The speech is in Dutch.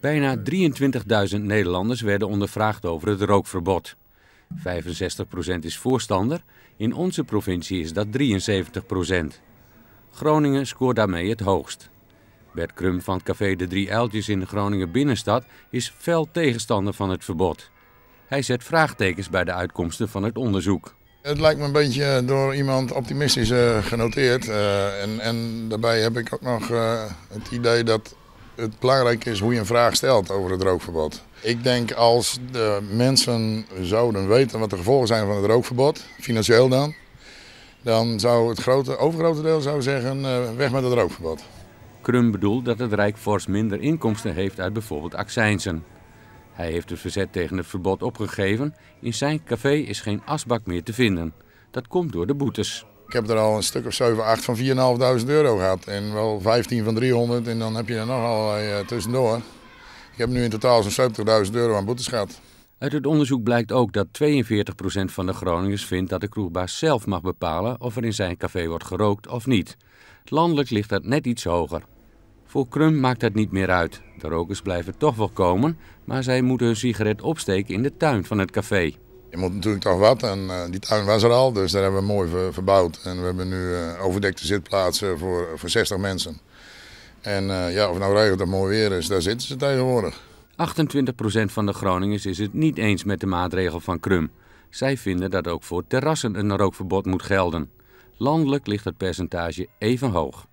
Bijna 23.000 Nederlanders werden ondervraagd over het rookverbod. 65% is voorstander, in onze provincie is dat 73%. Groningen scoort daarmee het hoogst. Bert Krum van het café De Drie Uiltjes in Groningen binnenstad is fel tegenstander van het verbod. Hij zet vraagtekens bij de uitkomsten van het onderzoek. Het lijkt me een beetje door iemand optimistisch eh, genoteerd. Eh, en, en, daarbij heb ik ook nog eh, het idee dat het belangrijke is hoe je een vraag stelt over het rookverbod. Ik denk als de mensen zouden weten wat de gevolgen zijn van het rookverbod, financieel dan, dan zou het grote, overgrote deel zou zeggen eh, weg met het rookverbod. Krum bedoelt dat het Rijk fors minder inkomsten heeft uit bijvoorbeeld accijnzen. Hij heeft het verzet tegen het verbod opgegeven. In zijn café is geen asbak meer te vinden. Dat komt door de boetes. Ik heb er al een stuk of 7, 8 van 4.500 euro gehad. En wel 15 van 300 en dan heb je er nog allerlei eh, tussendoor. Ik heb nu in totaal zo'n 70.000 euro aan boetes gehad. Uit het onderzoek blijkt ook dat 42% van de Groningers vindt dat de kroegbaas zelf mag bepalen of er in zijn café wordt gerookt of niet. Landelijk ligt dat net iets hoger. Voor Krum maakt dat niet meer uit. De rokers blijven toch wel komen, maar zij moeten hun sigaret opsteken in de tuin van het café. Je moet natuurlijk toch wat en eh, die tuin was er al, dus daar hebben we mooi verbouwd. En we hebben nu eh, overdekte zitplaatsen voor, voor 60 mensen. En eh, ja, of nou regent of mooi weer is, daar zitten ze tegenwoordig. 28% van de Groningers is het niet eens met de maatregel van Krum. Zij vinden dat ook voor terrassen een rookverbod moet gelden. Landelijk ligt het percentage even hoog.